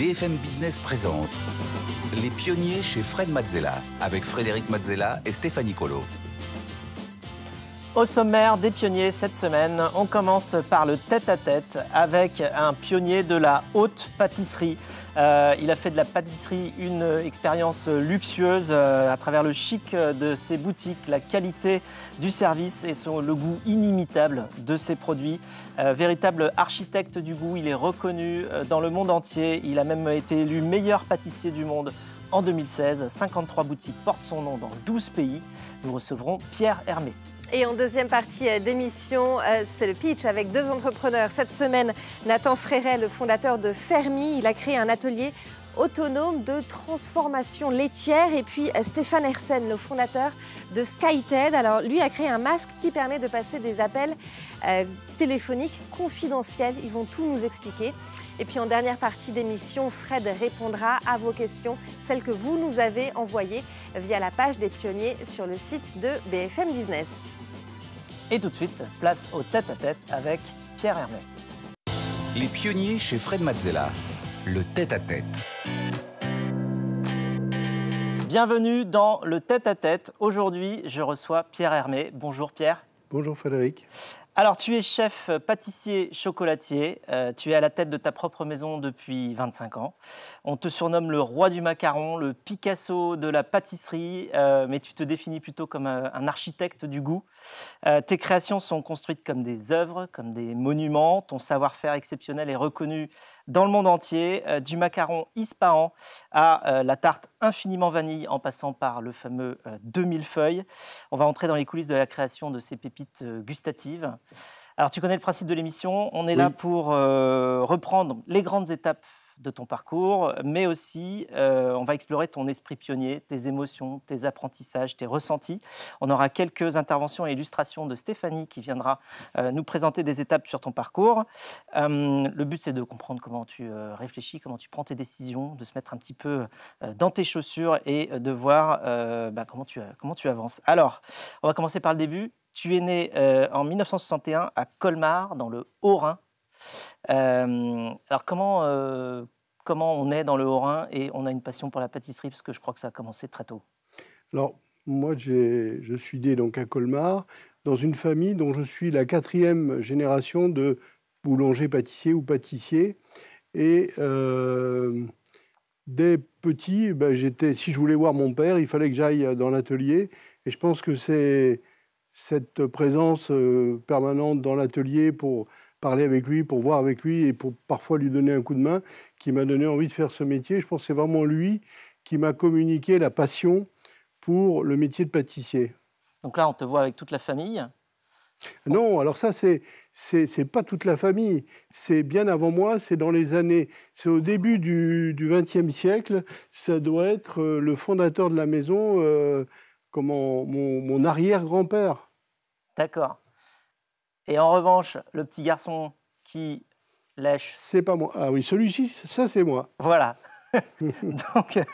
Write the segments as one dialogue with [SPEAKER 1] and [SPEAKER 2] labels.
[SPEAKER 1] BFM Business présente Les pionniers chez Fred Mazzella avec Frédéric Mazzella et Stéphanie Colo. Au sommaire des pionniers cette semaine, on commence par le tête-à-tête avec un pionnier de la haute pâtisserie. Euh, il a fait de la pâtisserie une expérience luxueuse euh, à travers le chic de ses boutiques, la qualité du service et son, le goût inimitable de ses produits. Euh, véritable architecte du goût, il est reconnu dans le monde entier. Il a même été élu meilleur pâtissier du monde en 2016. 53 boutiques portent son nom dans 12 pays. Nous recevrons Pierre Hermé.
[SPEAKER 2] Et en deuxième partie euh, d'émission, euh, c'est le pitch avec deux entrepreneurs. Cette semaine, Nathan Fréret, le fondateur de Fermi, il a créé un atelier autonome de transformation laitière. Et puis euh, Stéphane Hersen, le fondateur de SkyTed. Alors lui a créé un masque qui permet de passer des appels euh, téléphoniques confidentiels. Ils vont tout nous expliquer. Et puis en dernière partie d'émission, Fred répondra à vos questions, celles que vous nous avez envoyées via la page des pionniers sur le site de BFM Business. Et tout de suite, place au tête-à-tête avec Pierre Hermé.
[SPEAKER 1] Les pionniers chez Fred
[SPEAKER 2] Mazzella, le tête-à-tête. tête à tête
[SPEAKER 1] Bienvenue dans le tête-à-tête. Aujourd'hui, je reçois Pierre Hermé. Bonjour Pierre.
[SPEAKER 3] Bonjour Frédéric.
[SPEAKER 1] Alors, tu es chef pâtissier chocolatier. Euh, tu es à la tête de ta propre maison depuis 25 ans. On te surnomme le roi du macaron, le Picasso de la pâtisserie, euh, mais tu te définis plutôt comme euh, un, architecte du goût. tes créations sont construites comme des œuvres, comme des monuments. Ton savoir-faire exceptionnel est reconnu dans le monde entier, du macaron ispahan à la tarte infiniment vanille en passant par le fameux 2000 feuilles. On va entrer dans les coulisses de la création de ces pépites gustatives. Alors, tu connais le principe de l'émission. On est là pour euh, reprendre les grandes étapes de ton parcours, mais aussi euh, on va explorer ton esprit pionnier, tes émotions, tes apprentissages, tes ressentis. On aura quelques interventions et illustrations de Stéphanie qui viendra euh, nous présenter des étapes sur ton parcours. le but c'est de comprendre comment tu réfléchis, comment tu prends tes décisions, de se mettre un petit peu dans tes chaussures et de voir bah, comment, tu, comment tu avances. Alors, on va commencer par le début. Tu es né euh, en 1961 à Colmar, dans le Haut-Rhin. Euh, alors comment, euh, comment on est dans le Haut-Rhin et on a une passion pour la pâtisserie Parce que je crois que ça a commencé très tôt.
[SPEAKER 3] Alors moi, je suis né donc à Colmar, dans une famille dont je suis la quatrième génération de boulanger-pâtissier ou pâtissier. Et dès petit, ben, j'étais, si je voulais voir mon père, il fallait que j'aille dans l'atelier. Et je pense que c'est cette présence euh, permanente dans l'atelier pour parler avec lui, pour voir avec lui et pour parfois lui donner un coup de main, qui m'a donné envie de faire ce métier. Je pense que c'est vraiment lui qui m'a communiqué la passion pour le métier de pâtissier.
[SPEAKER 1] Donc là, on te voit avec toute la famille
[SPEAKER 3] Non, alors ça, c'est c'est pas toute la famille. C'est bien avant moi, c'est dans les années. C'est au début du XXe siècle. Ça doit être euh, le fondateur de la maison, euh, comment, mon arrière-grand-père.
[SPEAKER 1] D'accord. Et en revanche, le petit garçon qui lèche. C'est pas moi. Ah oui,
[SPEAKER 3] celui-ci, ça c'est moi. Voilà. donc, euh,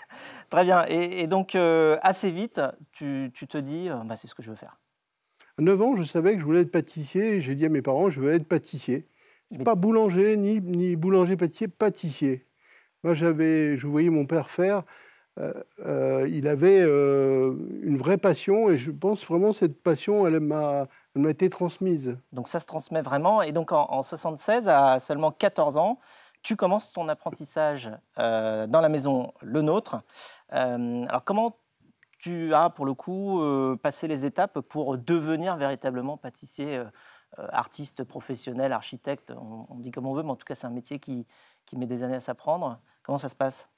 [SPEAKER 1] très bien. Et, donc, euh, assez vite, tu, te dis, euh, bah, c'est ce que je veux faire.
[SPEAKER 3] À 9 ans, je savais que je voulais être pâtissier. J'ai dit à mes parents, je veux être pâtissier. Pas boulanger, ni, ni boulanger-pâtissier, pâtissier. Moi, j'avais, je voyais mon père faire. Euh, euh, il avait euh, une vraie passion et je pense vraiment cette passion, elle m'a été transmise.
[SPEAKER 1] Donc ça se transmet vraiment. Et donc en, 76, à seulement 14 ans, tu commences ton apprentissage dans la maison Le Nôtre. alors comment tu as pour le coup passé les étapes pour devenir véritablement pâtissier, artiste, professionnel, architecte on, on, dit comme on veut, mais en tout cas c'est un métier qui met des années à s'apprendre. Comment ça se passe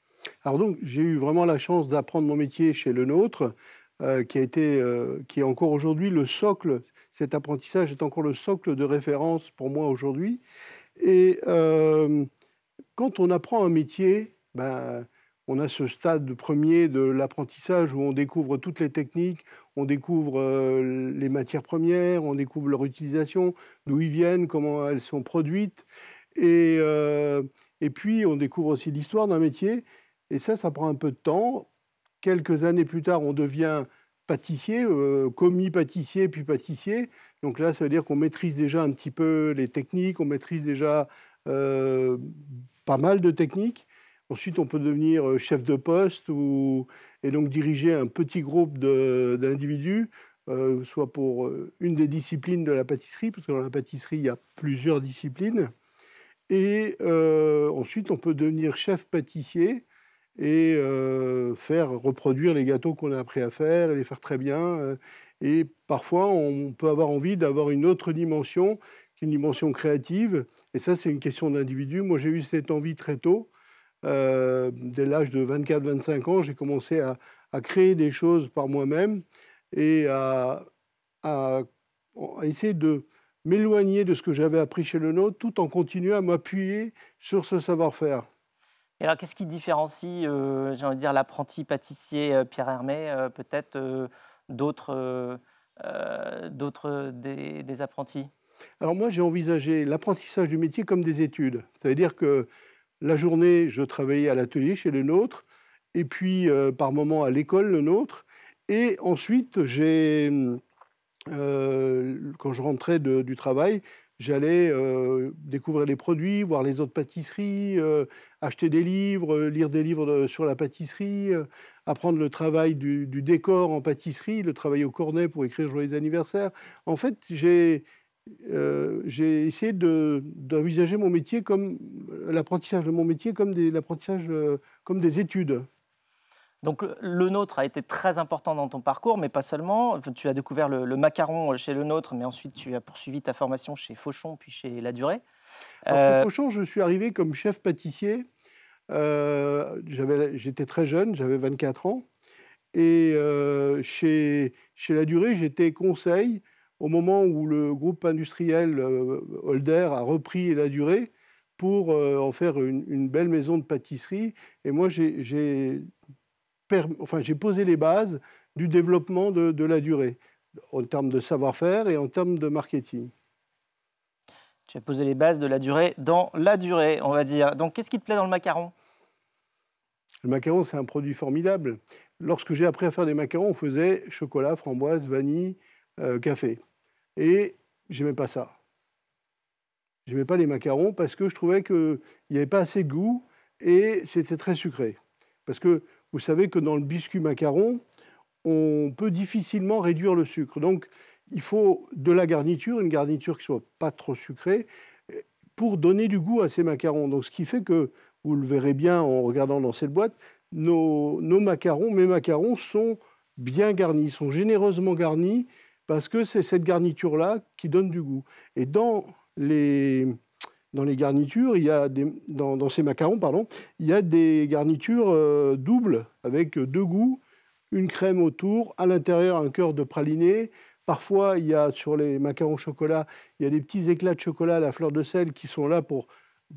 [SPEAKER 3] alors donc, j'ai eu vraiment la chance d'apprendre mon métier chez Le Nôtre, euh, qui, a été, euh, qui est encore aujourd'hui le socle, cet apprentissage est encore le socle de référence pour moi aujourd'hui. Et euh, quand on apprend un métier, ben, on a ce stade premier de l'apprentissage où on découvre toutes les techniques, on découvre les matières premières, on découvre leur utilisation, d'où ils viennent, comment elles sont produites. Et, et puis, on découvre aussi l'histoire d'un métier. Et ça, ça prend un peu de temps. Quelques années plus tard, on devient pâtissier, euh, commis pâtissier, puis pâtissier. Donc là, ça veut dire qu'on maîtrise déjà un petit peu les techniques, on maîtrise déjà euh, pas mal de techniques. Ensuite, on peut devenir euh, chef de poste ou, et donc diriger un petit groupe d'individus, soit pour une des disciplines de la pâtisserie, parce que dans la pâtisserie, il y a plusieurs disciplines. Et ensuite, on peut devenir chef pâtissier et euh, faire reproduire les gâteaux qu'on a appris à faire et les faire très bien. Euh, et parfois, on peut avoir envie d'avoir une autre dimension, une dimension créative. Et ça, c'est une question d'individu. Moi, j'ai eu cette envie très tôt. Euh, dès l'âge de 24-25 ans, j'ai commencé à, créer des choses par moi-même et à, à, essayer de m'éloigner de ce que j'avais appris chez le nôtre tout en continuant à m'appuyer sur ce savoir-faire
[SPEAKER 1] alors, qu'est-ce qui différencie, euh, j'ai envie de dire, l'apprenti pâtissier euh, Pierre Hermé, euh, peut-être d'autres, des, apprentis
[SPEAKER 3] Alors moi, j'ai envisagé l'apprentissage du métier comme des études. C'est-à-dire que la journée, je travaillais à l'atelier chez le nôtre, et puis par moments à l'école le nôtre. Et ensuite, j'ai, quand je rentrais du travail, J'allais euh, découvrir les produits, voir les autres pâtisseries, euh, acheter des livres, euh, lire des livres sur la pâtisserie, apprendre le travail du, décor en pâtisserie, le travail au cornet pour écrire Joyeux anniversaire. En fait, j'ai essayé d'envisager mon métier comme l'apprentissage de mon métier comme l'apprentissage comme des études.
[SPEAKER 1] Donc le nôtre a été très important dans ton parcours, mais pas seulement. Tu as découvert le, macaron chez le nôtre, mais ensuite tu as poursuivi
[SPEAKER 3] ta formation chez Fauchon, puis chez La Durée. Chez euh, Fauchon, je suis arrivé comme chef pâtissier. Euh, j'étais très jeune, j'avais 24 ans. Et euh, chez, La Durée, j'étais conseil au moment où le groupe industriel Holder a repris La Durée pour en faire une, une, belle maison de pâtisserie. Et moi, j'ai enfin, j'ai posé les bases du développement de, la durée, en termes de savoir-faire et en termes de marketing.
[SPEAKER 1] Tu as posé les bases de la durée dans la durée, on va dire. Donc, qu'est-ce qui te plaît dans le macaron
[SPEAKER 3] Le macaron, c'est un produit formidable. Lorsque j'ai appris à faire des macarons, on faisait chocolat, framboise, vanille, euh, café. Et j'aimais pas ça. J'aimais pas les macarons parce que je trouvais qu'il n'y avait pas assez de goût et c'était très sucré. Parce que vous savez que dans le biscuit macaron, on peut difficilement réduire le sucre. Donc, il faut de la garniture, une garniture qui soit pas trop sucrée, pour donner du goût à ces macarons. Donc, ce qui fait que, vous le verrez bien en regardant dans cette boîte, nos, macarons, mes macarons sont bien garnis, sont généreusement garnis, parce que c'est cette garniture-là qui donne du goût. Et dans les, dans les garnitures, il y a des, dans, ces macarons, pardon, il y a des garnitures euh, doubles avec deux goûts, une crème autour, à l'intérieur un cœur de praliné. Parfois, il y a sur les macarons chocolat, il y a des petits éclats de chocolat à la fleur de sel qui sont là pour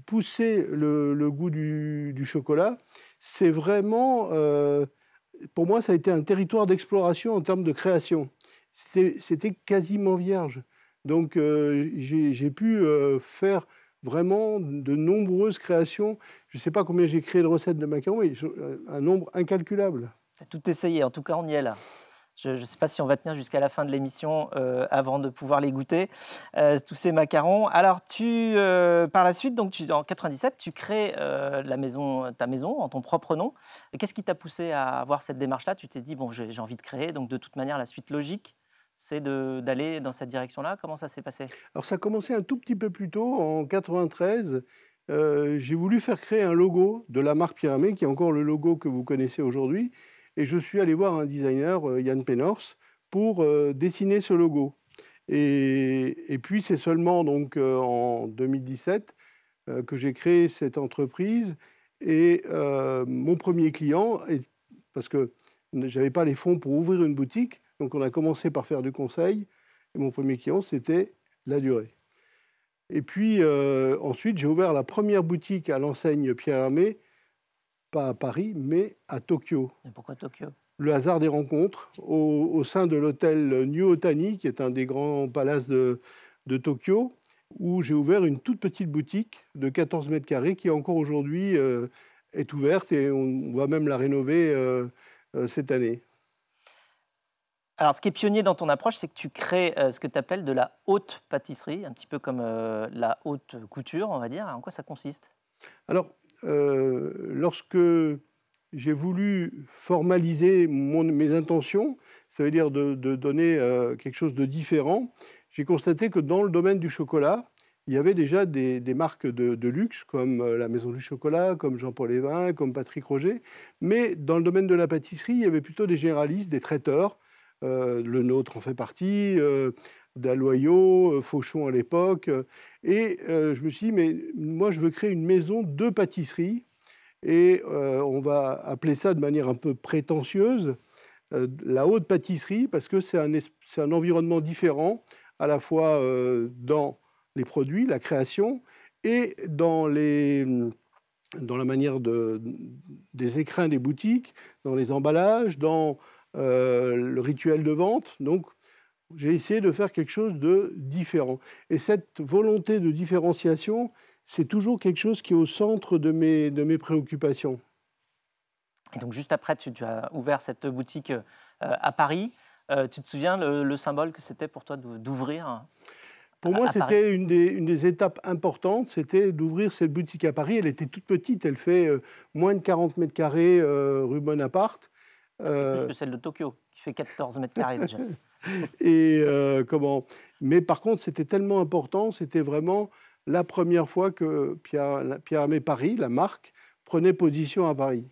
[SPEAKER 3] pousser le, goût du, chocolat. C'est vraiment, euh, pour moi, ça a été un territoire d'exploration en termes de création. C'était quasiment vierge. Donc, euh, j'ai pu faire vraiment de nombreuses créations. Je ne sais pas combien j'ai créé de recettes de macarons, mais euh, un nombre incalculable.
[SPEAKER 1] Tu as tout essayé, en tout cas on y est là. Je ne sais pas si on va tenir jusqu'à la fin de l'émission euh, avant de pouvoir les goûter, euh, tous ces macarons. Alors, tu, par la suite, donc, tu, en 97, tu crées la maison, ta maison en ton propre nom. Qu'est-ce qui t'a poussé à avoir cette démarche-là Tu t'es dit, bon, j'ai envie de créer, donc de toute manière, la suite logique, c'est d'aller dans cette direction-là Comment ça s'est passé
[SPEAKER 3] Alors ça a commencé un tout petit peu plus tôt, en 93. Euh, j'ai voulu faire créer un logo de la marque Pyramé, qui est encore le logo que vous connaissez aujourd'hui. Et je suis allé voir un designer, euh, Yann Penors, pour euh, dessiner ce logo. Et, puis c'est seulement donc en 2017 que j'ai créé cette entreprise. Et mon premier client, parce que je n'avais pas les fonds pour ouvrir une boutique, donc on a commencé par faire du conseil. Et mon premier client, c'était la durée. Et puis euh, ensuite, j'ai ouvert la première boutique à l'enseigne Pierre Hermé, pas à Paris, mais à Tokyo. pourquoi Tokyo Le hasard des rencontres, au, sein de l'hôtel New Otani, qui est un des grands palaces de, Tokyo, où j'ai ouvert une toute petite boutique de 14 mètres carrés qui encore aujourd'hui euh, est ouverte et on, va même la rénover euh, cette année.
[SPEAKER 1] Alors, ce qui est pionnier dans ton approche, c'est que tu crées euh, ce que tu appelles de la haute pâtisserie, un petit peu comme euh, la haute couture, on va dire. En quoi ça consiste
[SPEAKER 3] Alors, euh, lorsque j'ai voulu formaliser mes intentions, ça veut dire de, donner quelque chose de différent, j'ai constaté que dans le domaine du chocolat, il y avait déjà des, marques de, de, luxe comme la Maison du Chocolat, comme Jean-Paul Evin, comme Patrick Roger. Mais dans le domaine de la pâtisserie, il y avait plutôt des généralistes, des traiteurs, euh, le nôtre en fait partie, euh, Dalloyau, euh, Fauchon à l'époque. Et je me suis dit, mais moi, je veux créer une maison de pâtisserie. Et on va appeler ça de manière un peu prétentieuse la haute pâtisserie, parce que c'est un, un, environnement différent, à la fois dans les produits, la création, et dans, les, dans la manière de, des écrins des boutiques, dans les emballages, dans euh, le rituel de vente. Donc, j'ai essayé de faire quelque chose de différent. Et cette volonté de différenciation, c'est toujours quelque chose qui est au centre de mes, de mes préoccupations.
[SPEAKER 1] Et donc juste après, tu, as ouvert cette boutique euh, à Paris. Euh, tu te souviens le, symbole que c'était pour toi d'ouvrir Pour moi, c'était
[SPEAKER 3] une des, une des, étapes importantes, c'était d'ouvrir cette boutique à Paris. Elle était toute petite, elle fait moins de 40 mètres carrés rue Bonaparte. C'est plus euh,
[SPEAKER 1] que celle de Tokyo, qui fait 14 mètres carrés déjà.
[SPEAKER 3] Et euh, comment Mais par contre, c'était tellement important, c'était vraiment la première fois que Pierre, Pierre Amé Paris, la marque, prenait position à Paris.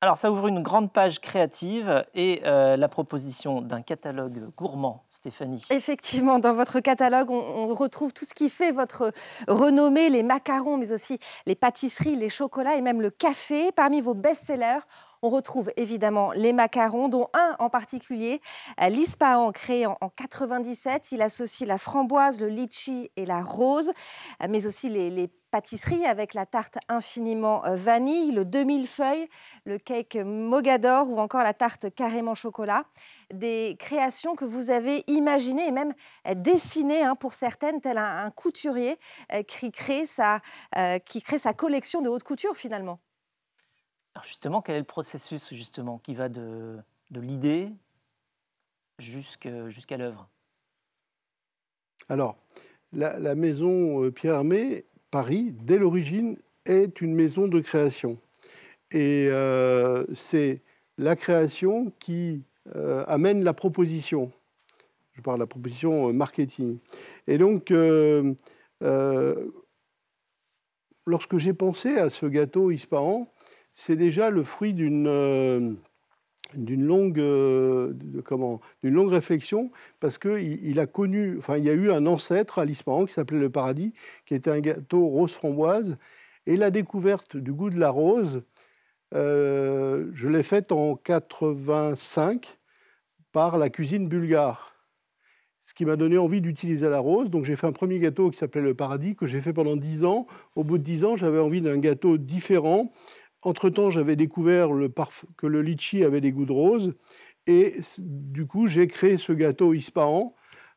[SPEAKER 1] Alors ça ouvre une grande page créative et euh, la proposition d'un catalogue gourmand, Stéphanie.
[SPEAKER 2] Effectivement, dans votre catalogue, on, retrouve tout ce qui fait votre renommée, les macarons, mais aussi les pâtisseries, les chocolats et même le café. Parmi vos best-sellers, on retrouve évidemment les macarons, dont un en particulier, euh, l'Ispahan, créé en 97. Il associe la framboise, le litchi et la rose, euh, mais aussi les, pâtisseries avec la tarte infiniment euh, vanille, le 2000 feuilles, le cake Mogador ou encore la tarte carrément chocolat. Des créations que vous avez imaginées et même dessinées hein, pour certaines, tel un, couturier qui, crée sa, qui crée sa collection de haute couture finalement.
[SPEAKER 1] Alors justement, quel est le processus justement qui va de, de l'idée jusqu'à l'œuvre
[SPEAKER 3] Alors, la, maison euh, Pierre Hermé, Paris, dès l'origine, est une maison de création. Et euh, c'est la création qui euh, amène la proposition. Je parle de la proposition marketing. Et donc, lorsque j'ai pensé à ce gâteau Ispahan, c'est déjà le fruit d'une euh, d'une longue, euh, comment, d'une longue réflexion, parce qu'il il a connu, enfin, il y a eu un ancêtre à Lisbonne qui s'appelait le paradis, qui était un gâteau rose-framboise, et la découverte du goût de la rose, euh, je l'ai faite en 85 par la cuisine bulgare, ce qui m'a donné envie d'utiliser la rose. Donc j'ai fait un premier gâteau qui s'appelait le paradis, que j'ai fait pendant 10 ans. Au bout de 10 ans, j'avais envie d'un gâteau différent, entre-temps, j'avais découvert que le litchi avait des goûts de rose. Et du coup, j'ai créé ce gâteau Ispahan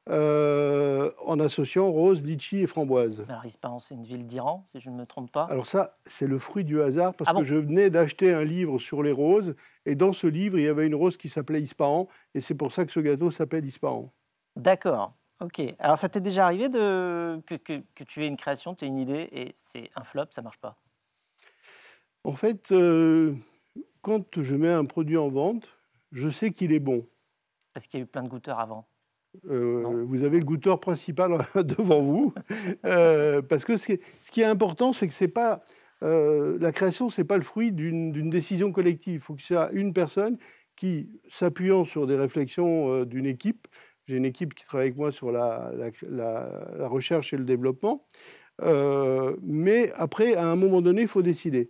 [SPEAKER 3] euh, en associant rose, litchi et framboise. Alors Ispahan, c'est une ville d'Iran, si je ne me trompe pas. Alors ça, c'est le fruit du hasard parce ah que je venais d'acheter un livre sur les roses. Et dans ce livre, il y avait une rose qui s'appelait Ispahan. Et c'est pour ça que ce gâteau s'appelle Ispahan. D'accord. Ok. Alors, ça t'est déjà arrivé
[SPEAKER 1] de... que, tu aies une création, tu aies une idée et c'est un flop, ça ne marche pas
[SPEAKER 3] en fait, euh, quand je mets un produit en vente, je sais qu'il est bon. Parce qu'il y a eu plein de goûteurs avant. Euh, vous avez le goûteur principal devant vous. Euh, parce que ce qui, est, important, c'est que c'est pas. la création, ce n'est pas le fruit d'une décision collective. Il faut que ce soit une personne qui, s'appuyant sur des réflexions d'une équipe, j'ai une équipe qui travaille avec moi sur la recherche et le développement, mais après, à un moment donné, il faut décider.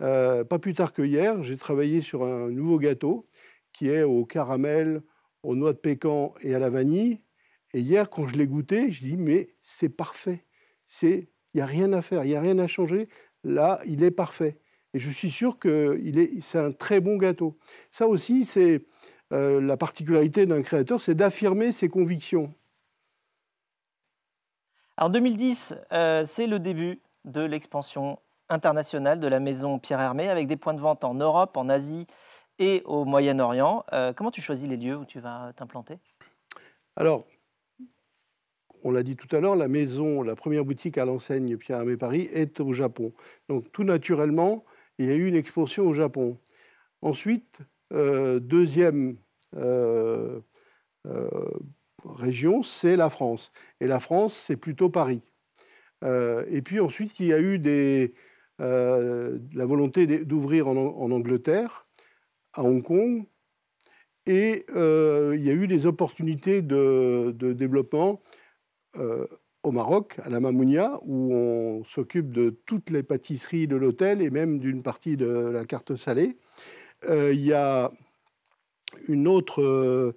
[SPEAKER 3] Euh, pas plus tard que hier, j'ai travaillé sur un nouveau gâteau qui est au caramel, aux noix de pécan et à la vanille. Et hier, quand je l'ai goûté, je dis mais c'est parfait. C'est il n'y a rien à faire, il n'y a rien à changer. Là, il est parfait. Et je suis sûr que c'est un très bon gâteau. Ça aussi, c'est euh, la particularité d'un créateur, c'est d'affirmer ses convictions.
[SPEAKER 1] Alors 2010, euh, c'est le début de l'expansion International de la maison Pierre Hermé, avec des points de vente en Europe, en Asie et au Moyen-Orient. Euh, comment tu choisis les lieux où tu vas t'implanter
[SPEAKER 3] Alors, on l'a dit tout à l'heure, la maison, la première boutique à l'enseigne Pierre Hermé Paris est au Japon. Donc, tout naturellement, il y a eu une expansion au Japon. Ensuite, euh, deuxième euh, région, c'est la France. Et la France, c'est plutôt Paris. et puis ensuite, il y a eu des, euh, la volonté d'ouvrir en, Angleterre, à Hong Kong, et euh, il y a eu des opportunités de, développement euh, au Maroc, à la Mamounia, où on s'occupe de toutes les pâtisseries de l'hôtel et même d'une partie de la carte salée. il y a un autre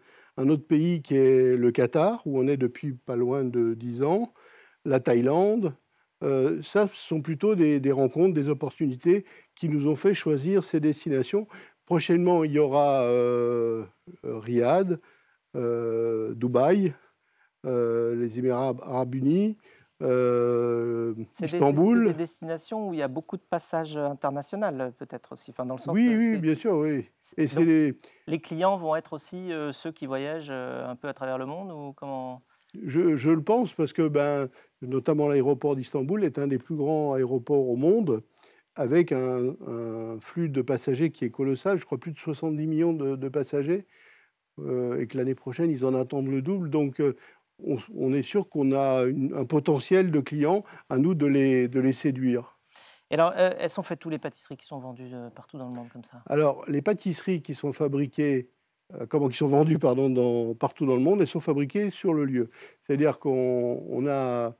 [SPEAKER 3] pays qui est le Qatar, où on est depuis pas loin de 10 ans, la Thaïlande, euh, ça, ce sont plutôt des, rencontres, des opportunités qui nous ont fait choisir ces destinations. Prochainement, il y aura euh, euh Riyad, euh, Dubaï, les Émirats arabes unis, euh, Istanbul. C'est des,
[SPEAKER 1] destinations où il y a beaucoup de passages internationaux, peut-être aussi. Enfin, dans le sens oui, oui, bien
[SPEAKER 3] sûr, oui. Et
[SPEAKER 1] les... clients vont être aussi ceux qui voyagent un peu à travers le monde ou comment
[SPEAKER 3] je, je, le pense parce que ben, notamment l'aéroport d'Istanbul, est un des plus grands aéroports au monde, avec un, flux de passagers qui est colossal, je crois plus de 70 millions de, passagers, euh, et que l'année prochaine, ils en attendent le double. Donc, euh, on, est sûr qu'on a un potentiel de clients, à nous de les, de les séduire.
[SPEAKER 1] Et alors, euh, elles sont faites toutes les pâtisseries qui sont vendues partout dans le monde comme ça
[SPEAKER 3] Alors, les pâtisseries qui sont fabriquées comment qui sont vendues pardon, partout dans le monde elles sont fabriquées sur le lieu. C'est-à-dire qu'on a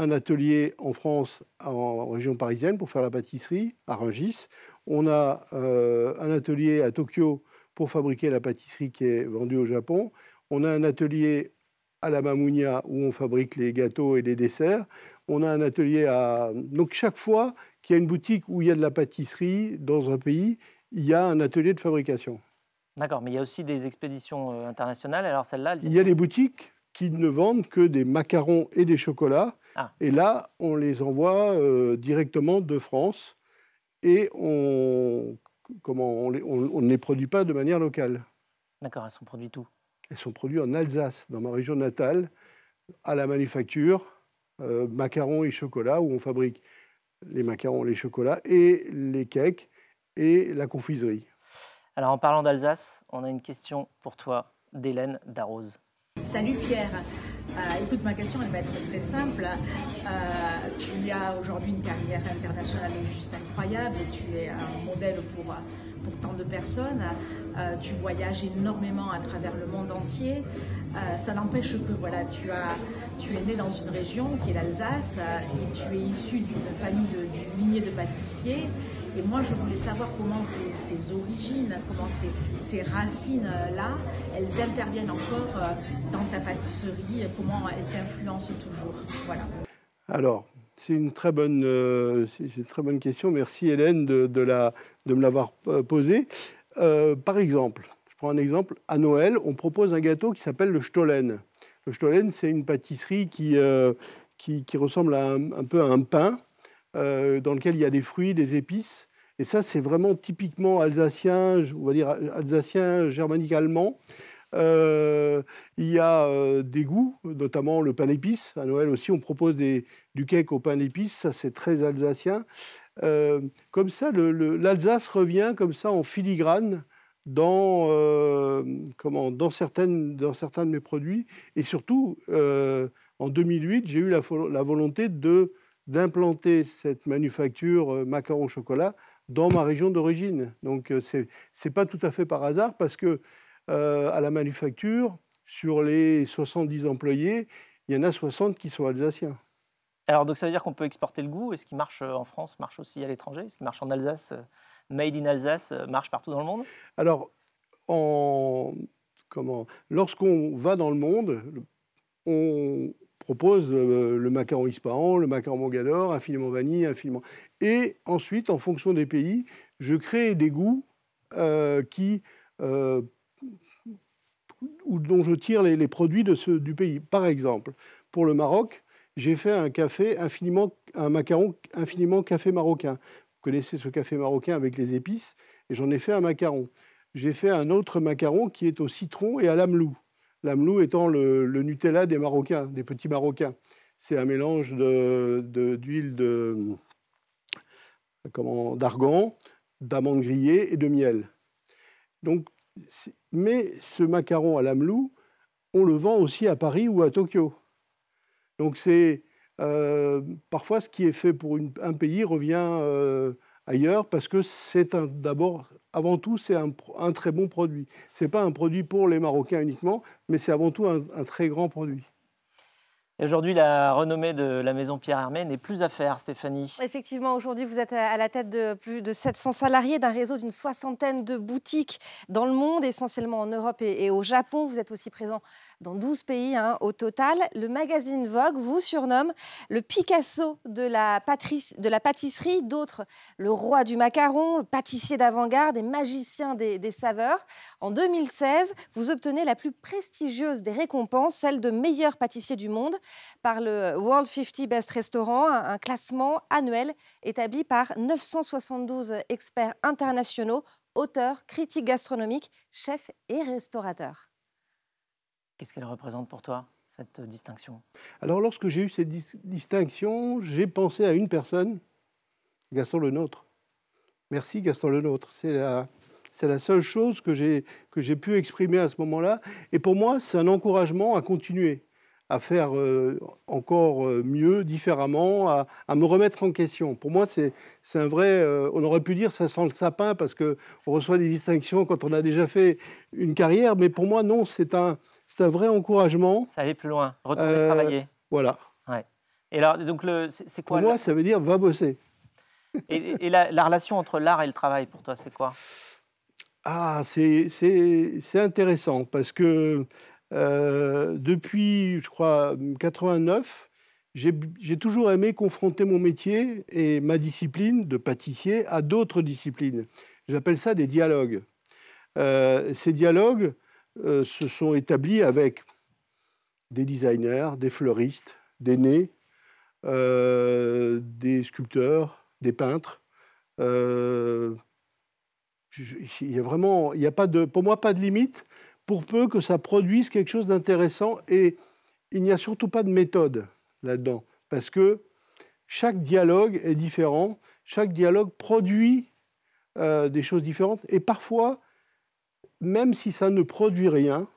[SPEAKER 3] un atelier en France, en région parisienne, pour faire la pâtisserie, à Rungis. On a euh, un atelier à Tokyo pour fabriquer la pâtisserie qui est vendue au Japon. On a un atelier à la Mamounia où on fabrique les gâteaux et les desserts. On a un atelier à... Donc chaque fois qu'il y a une boutique où il y a de la pâtisserie dans un pays, il y a un atelier de fabrication.
[SPEAKER 1] D'accord, mais il y a aussi des expéditions euh, internationales. Alors celle-là, il
[SPEAKER 3] y a des boutiques qui ne vendent que des macarons et des chocolats ah. Et là, on les envoie euh, directement de France et on comment on, les, ne les produit pas de manière locale. D'accord, elles sont produites où Elles sont produites en Alsace, dans ma région natale, à la manufacture, euh, macarons et chocolat, où on fabrique les macarons, les chocolats et les cakes et la confiserie.
[SPEAKER 1] Alors en parlant d'Alsace, on a une question pour toi d'Hélène d'Arose.
[SPEAKER 2] Salut Pierre, euh, écoute, ma question, elle va être très simple. Euh, tu as aujourd'hui une carrière internationale juste incroyable et tu es un modèle pour, pour tant de personnes. Euh, tu voyages énormément à travers le monde entier. Euh, ça n'empêche que voilà, tu, as, tu es né dans
[SPEAKER 1] une région qui est l'Alsace et tu es issu d'une famille de, d'une lignée de pâtissiers. Et moi, je voulais savoir comment ces, origines, comment ces, racines-là, euh, elles interviennent encore euh, dans ta pâtisserie, comment elles t'influencent
[SPEAKER 3] toujours. Voilà. Alors, c'est une, très bonne, euh, une très bonne question. Merci Hélène de, me l'avoir posée. par exemple, je prends un exemple, à Noël, on propose un gâteau qui s'appelle le Stollen. Le Stollen, c'est une pâtisserie qui, qui, ressemble un, peu à un pain euh, dans lequel il y a des fruits, des épices. Et ça, c'est vraiment typiquement alsacien, on va dire alsacien, germanique, allemand. Euh, il y a euh, des goûts, notamment le pain d'épices. À Noël aussi, on propose des, du cake au pain d'épices. Ça, c'est très alsacien. comme ça, l'Alsace revient comme ça en filigrane dans, comment, dans, certaines, dans certains de mes produits. Et surtout, en 2008, j'ai eu la volonté de d'implanter cette manufacture euh, macaron chocolat dans ma région d'origine. Donc euh, c'est n'est pas tout à fait par hasard parce que euh, à la manufacture, sur les 70 employés, il y en a 60 qui sont alsaciens.
[SPEAKER 1] Alors donc ça veut dire qu'on peut exporter le goût et ce qui marche en France marche aussi à l'étranger, ce qui marche en Alsace, made in Alsace marche partout dans le monde.
[SPEAKER 3] Alors en comment lorsqu'on va dans le monde, on, propose euh, le macaron ispahan, le macaron mangalore, un vanille, un filament. Et ensuite, en fonction des pays, je crée des goûts euh, qui. Euh, ou dont je tire les, produits de ce, du pays. Par exemple, pour le Maroc, j'ai fait un café infiniment, un macaron infiniment café marocain. Vous connaissez ce café marocain avec les épices, et j'en ai fait un macaron. J'ai fait un autre macaron qui est au citron et à l'amelou. L'amelou étant le, Nutella des Marocains, des petits Marocains. C'est un mélange d'huile de, comment, d'argan, d'amandes grillées et de miel. Donc, mais ce macaron à l'amelou, on le vend aussi à Paris ou à Tokyo. Donc c'est euh, parfois ce qui est fait pour un pays revient euh, ailleurs parce que c'est d'abord, avant tout, c'est un, très bon produit. Ce n'est pas un produit pour les Marocains uniquement, mais c'est avant tout un, un, très grand produit.
[SPEAKER 1] Aujourd'hui, la renommée de la maison Pierre Hermé n'est plus à faire, Stéphanie.
[SPEAKER 2] Effectivement, aujourd'hui, vous êtes à la tête de plus de 700 salariés, d'un réseau d'une soixantaine de boutiques dans le monde, essentiellement en Europe et au Japon. Vous êtes aussi présent dans 12 pays hein, au total. Le magazine Vogue vous surnomme le Picasso de la, pâtisserie, d'autres le roi du macaron, le pâtissier d'avant-garde et magicien des, des saveurs. En 2016, vous obtenez la plus prestigieuse des récompenses, celle de meilleur pâtissier du monde, par le World 50 Best Restaurant, un classement annuel établi par 972 experts internationaux, auteurs, critiques gastronomiques, chefs et restaurateurs.
[SPEAKER 1] Qu'est-ce qu'elle représente pour toi,
[SPEAKER 3] cette euh, distinction Alors, lorsque j'ai eu cette distinction, j'ai pensé à une personne, Gaston Lenôtre. Merci, Gaston Lenôtre. C'est la, c'est la seule chose que j'ai, que j'ai pu exprimer à ce moment-là. Et pour moi, c'est un encouragement à continuer, à faire euh, encore euh, mieux, différemment, à, me remettre en question. Pour moi, c'est, un vrai... on aurait pu dire ça sent le sapin parce qu'on reçoit des distinctions quand on a déjà fait une carrière. Mais pour moi, non, c'est un, c'est un vrai encouragement.
[SPEAKER 1] Ça allait plus loin, retourner euh, travailler. Voilà. Et donc, c'est quoi Pour moi, ça
[SPEAKER 3] veut dire va bosser.
[SPEAKER 1] Et, la, relation entre l'art et le travail, pour toi, c'est quoi
[SPEAKER 3] Ah, c'est intéressant parce que euh, depuis, je crois, 89, j'ai toujours aimé confronter mon métier et ma discipline de pâtissier à d'autres disciplines. J'appelle ça des dialogues. Euh, ces dialogues, euh, se sont établis avec des designers, des fleuristes, des nés, euh, des sculpteurs, des peintres. Euh, il y a vraiment, il a pas de, pour moi, pas de limite, pour peu que ça produise quelque chose d'intéressant. Et il n'y a surtout pas de méthode là-dedans, parce que chaque dialogue est différent, chaque dialogue produit des choses différentes. Et parfois, même si ça ne produit rien,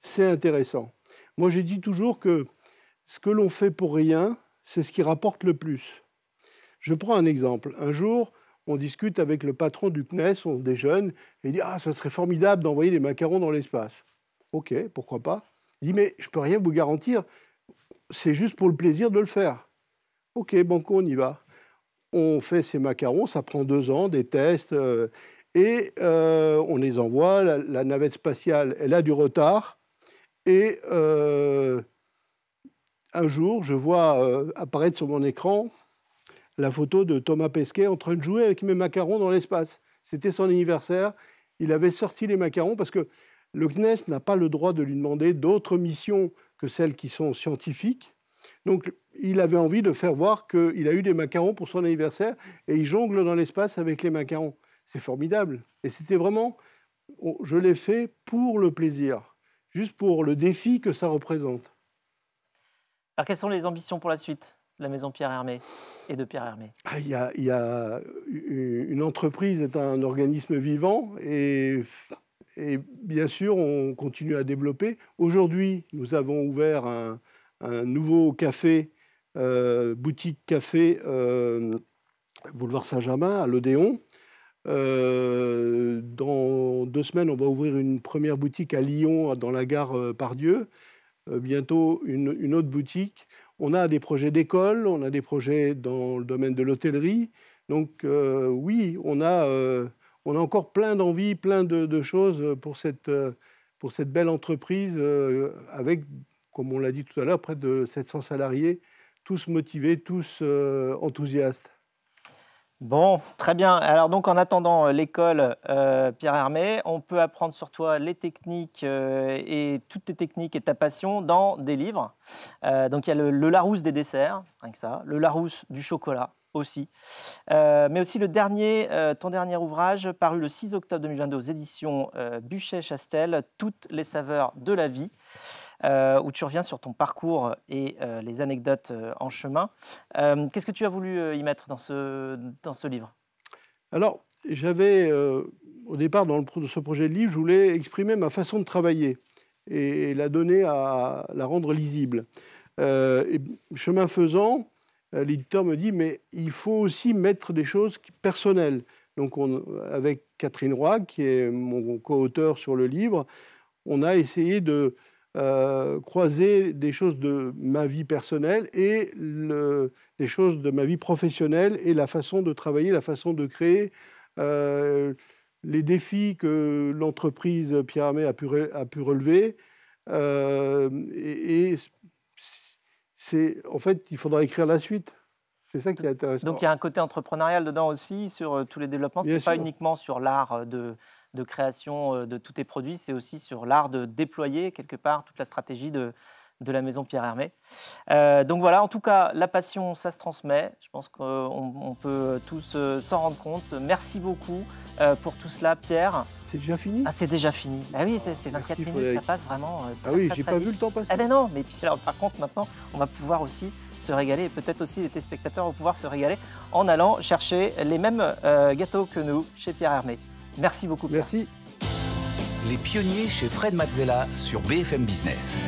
[SPEAKER 3] c'est intéressant. Moi, j'ai dit toujours que ce que l'on fait pour rien, c'est ce qui rapporte le plus. Je prends un exemple. Un jour, on discute avec le patron du CNES, on déjeune, et il dit Ah, ça serait formidable d'envoyer des macarons dans l'espace. Ok, pourquoi pas Il dit Mais je ne peux rien vous garantir, c'est juste pour le plaisir de le faire. Ok, banco, on y va. On fait ces macarons, ça prend deux ans, des tests. Euh, et euh, on les envoie. La, navette spatiale, elle a du retard. Et euh, un jour, je vois euh, apparaître sur mon écran la photo de Thomas Pesquet en train de jouer avec mes macarons dans l'espace. C'était son anniversaire. Il avait sorti les macarons parce que le CNES n'a pas le droit de lui demander d'autres missions que celles qui sont scientifiques. Donc, il avait envie de faire voir qu'il a eu des macarons pour son anniversaire et il jongle dans l'espace avec les macarons c'est formidable. Et c'était vraiment, je l'ai fait pour le plaisir, juste pour le défi que ça représente.
[SPEAKER 1] Alors, quelles sont les ambitions pour la suite de la maison Pierre Hermé et de Pierre Hermé
[SPEAKER 3] ah, il y, a, Une entreprise est un organisme vivant et, bien sûr, on continue à développer. Aujourd'hui, nous avons ouvert un, nouveau café, euh, boutique café euh, boulevard Saint-Germain à l'Odéon. Euh, dans deux semaines, on va ouvrir une première boutique à Lyon, dans la gare euh, Pardieu. Euh, bientôt, une, autre boutique. On a des projets d'école, on a des projets dans le domaine de l'hôtellerie. Donc oui, on a, on a encore plein d'envies, plein de, de, choses pour cette, pour cette belle entreprise avec, comme on l'a dit tout à l'heure, près de 700 salariés, tous motivés, tous enthousiastes. Bon, très bien.
[SPEAKER 1] Alors donc en attendant euh, l'école euh, Pierre Hermé, on peut apprendre sur toi les techniques euh, et toutes tes techniques et ta passion dans des livres. donc il y a le, Larousse des desserts, rien que ça, le Larousse du chocolat aussi, mais aussi le dernier, ton dernier ouvrage paru le 6 octobre 2022 aux éditions Buchet-Chastel, Toutes les saveurs de la vie. Euh, où tu reviens sur ton parcours et euh, les anecdotes euh, en chemin. Qu'est-ce que tu as voulu y mettre dans ce, dans ce livre
[SPEAKER 3] Alors, j'avais, au départ, dans le, ce projet de livre, je voulais exprimer ma façon de travailler et, la donner à la rendre lisible. et chemin faisant, l'éditeur me dit mais il faut aussi mettre des choses personnelles. Donc on, avec Catherine Roy, qui est mon co-auteur sur le livre, on a essayé de euh, croiser des choses de ma vie personnelle et le, des choses de ma vie professionnelle et la façon de travailler, la façon de créer, euh, les défis que l'entreprise Pierre Armé a pu, a pu relever. Euh, et, c'est en fait, il faudra écrire la suite. C'est ça qui est intéressant. Donc il y
[SPEAKER 1] a un côté entrepreneurial dedans aussi sur tous les développements. Ce n'est pas uniquement sur l'art de, de création euh, de tous tes produits, c'est aussi sur l'art de déployer quelque part toute la stratégie de, de la maison Pierre Hermé. Euh, donc voilà, en tout cas, la passion, ça se transmet. Je pense qu'on peut tous euh, s'en rendre compte. Merci beaucoup pour tout cela, Pierre. C'est déjà fini Ah, c'est déjà fini. Ah oui, c'est 24 minutes, ça passe vraiment. ah oui, j'ai pas vu le temps passer. Eh ben non, mais alors, par contre, maintenant, on va pouvoir aussi se régaler et peut-être aussi les téléspectateurs vont pouvoir se régaler en allant chercher les mêmes gâteaux que nous chez Pierre Hermé. Merci beaucoup. Merci. Les pionniers chez Fred Mazzella sur BFM Business.